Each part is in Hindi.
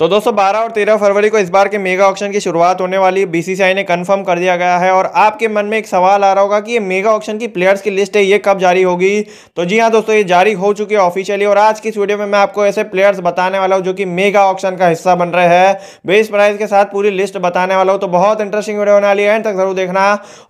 तो दोस्तों 12 और 13 फरवरी को इस बार के मेगा ऑक्शन की शुरुआत होने वाली बीसीसीआई ने कंफर्म कर दिया गया है और आपके मन में एक सवाल आ रहा होगा कि ये मेगा ऑक्शन की प्लेयर्स की लिस्ट है ये कब जारी होगी तो जी हाँ दोस्तों ये जारी हो चुकी है ऑफिशियली और आज की इस वीडियो में मैं आपको ऐसे प्लेयर्स बताने वाला हूँ जो कि मेगा ऑक्शन का हिस्सा बन रहे हैं बेस प्राइज के साथ पूरी लिस्ट बताने वाला हूँ तो बहुत इंटरेस्टिंग वीडियो होने वाली है एंड तक जरूर देखना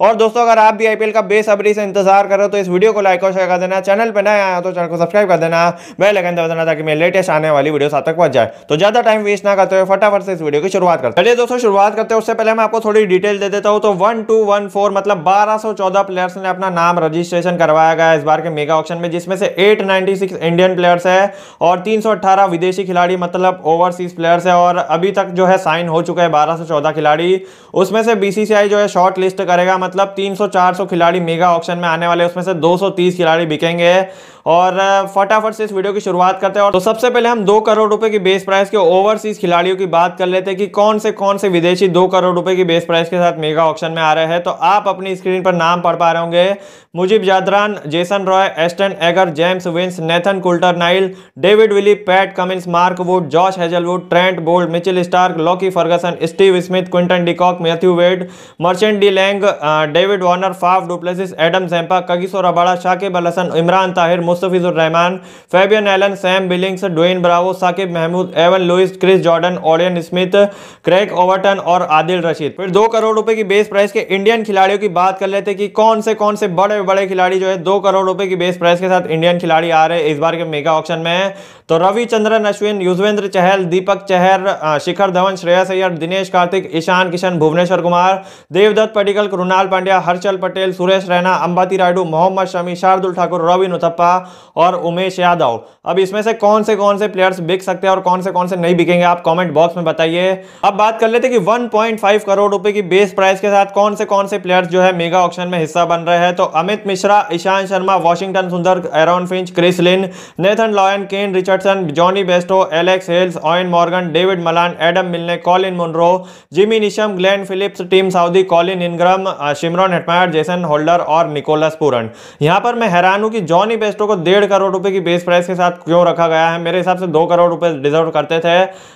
और दोस्तों अगर आप भी आईपीएल का बेसअबरी से इंतजार कर रहे हो तो इस वीडियो को लाइक और शेयर कर देना चैनल पर नया आया तो चैनल को सब्सक्राइब कर देना बेल लगन दबा देना ताकि मेरे लेटेस्ट आने वाली वीडियो आप तक पहुंच जाए तो ज़्यादा टाइम वेस्ट ना करते हुए फटाफट से इस वीडियो की शुरुआत करते चलिए दोस्तों शुरुआत करते हैं उससे पहले मैं आपको थोड़ी डिटेल दे देता हूँ तो वन टू वन फोर मतलब बारह प्लेयर्स ने अपना नाम रजिस्ट्रेशन करवाया गया इस बार के मेगा ऑप्शन में जिसमें से एट इंडियन प्लेयर्स है और तीन विदेशी खिलाड़ी मतलब ओवरसीज प्लेयर्स है और अभी तक जो है साइन हो चुका है बारह खिलाड़ी उसमें से बीसीसीआई जो है शॉर्ट लिस्ट करेगा मतलब तीन सौ खिलाड़ी मेगा ऑप्शन में आने वाले उसमें से दो खिलाड़ी बिकेंगे और फटाफट से इस वीडियो की शुरुआत करते हैं और तो सबसे पहले हम दो करोड़ रुपए की बेस प्राइस के ओवर ओवरसीज खिलाड़ियों की बात कर लेते हैं कि कौन से कौन से विदेशी दो करोड़ रुपए की बेस प्राइस के साथ मेगा ऑक्शन में आ रहे हैं तो आप अपनी स्क्रीन पर नाम पढ़ पा रहे होंगे Mujeeb Zadran Jason Roy Ashton Agar James Vince Nathan Coulter Nile David Willey Pat Cummins Mark Wood Josh Hazlewood Trent Boult Mitchell Starc Lockie Ferguson Steve Smith Quinton de Kock Matthew Wade Marchant de Lange David Warner Faf du Plessis Adam Zampa Kagiso Rabada Shakib al Hasan Imran Tahir Mustafizur Rahman Fabian Allen Sam Billings Dwayne Bravo Saqib Mahmood Evin Lewis Chris Chris Jordan Odean Smith Craig Overton और आदिल रशीद फिर दो करोड़ रुपए की बेस प्राइस के इंडियन खिलाड़ियों की बात कर लेते कि कौन से कौन से बड़े बड़े खिलाड़ी जो है दो करोड़ रुपए की बेस प्राइस के साथ इंडियन खिलाड़ी आ रहे हैं इस बार के मेगा ऑप्शन में तो रविचंद्रन अश्विन युजवेंद्र चहल दीपक चहर शिखर धवन श्रेयस अय्यर दिनेश कार्तिक ईशान किशन भुवनेश्वर कुमार देवदत्त पडिकल कृणाल पांड्या हर्षल पटेल सुरेश रैना अंबाती रायडू मोहम्मद शमी शार्दुल ठाकुर रवि नुथप्पा और उमेश यादव अब इसमें से कौन से कौन से प्लेयर्स बिक सकते हैं और कौन से कौन से नहीं बिकेंगे आप कमेंट बॉक्स में बताइए अब बात कर लेते कि 1.5 करोड़ रुपए की बेस प्राइस के साथ कौन से कौन से प्लेयर्स जो है मेगा ऑक्शन में हिस्सा बन रहे हैं तो Amit Mishra Ishan Sharma Washington Sundar Aaron Finch Chris Lynn Nathan Lyon Kane Richardson Jonny Bairstow Alex Hales Eoin Morgan David Malan Adam Milne Colin Munro Jimmy Neesham Glenn Phillips Tim Southee Colin Ingram Shimron Hetmyer Jason Holder और निकोलस पूरन यहां पर मैं हैरान हूं कि जॉनी बेस्टो को डेढ़ करोड़ रुपए की बेस प्राइस के साथ क्यों रखा गया है मेरे हिसाब से दो करोड़ रुपए डिजर्व करते थे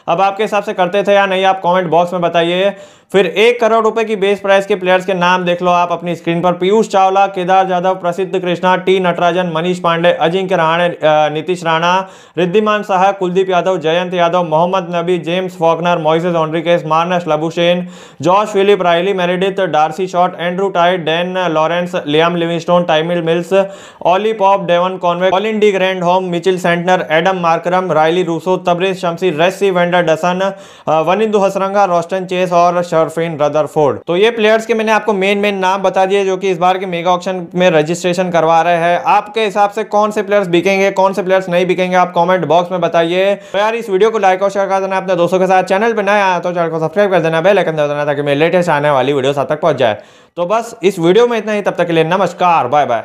अब आपके हिसाब से करते थे या नहीं आप कमेंट बॉक्स में बताइए फिर एक करोड़ रुपए की बेस प्राइस के प्लेयर्स के नाम देख लो आप अपनी स्क्रीन पर Piyush Chawla Kedar Jadhav Prasidh Krishna T Natarajan Manish Pandey Ajinkya Rahane Nitish Rana Wriddhiman Saha Kuldeep Yadav Jayant Yadav Mohammad Nabi James Faulkner Moises Henriques Marnus Labuschagne George Philip Riley Meredith D'Arcy Short Andrew Tye Dan Lawrence Liam Livingstone Tymal Mills Ollie Pope Devon Conway ऑल इंडी Grandhomme Mitchell Santner Aiden Markram Rilee Rossouw Tabraiz Shamsi Rassie van der Alexander Dussen Wanindu Hasaranga Roston Chase और शर्फिन रदरफोर्ड तो ये प्लेयर्स के मैंने आपको मेन मेन नाम बता दिए जो कि इस बार के मेगा ऑप्शन में रजिस्ट्रेशन करवा रहे हैं आपके हिसाब से कौन से प्लेयर्स बिकेंगे कौन से प्लेयर्स नहीं बिकेंगे आप कॉमेंट बॉक्स में बताइए तो यार इस वीडियो को लाइक और शेयर कर देना अपने दोस्तों के साथ चैनल पर नया आया तो चैनल को सब्सक्राइब कर देना बेल दे देना ताकि मेरे लेटेस्ट आने वाली वीडियो आप तक पहुंच जाए तो बस इस वीडियो में इतना ही तब तक के लिए नमस्कार बाय बाय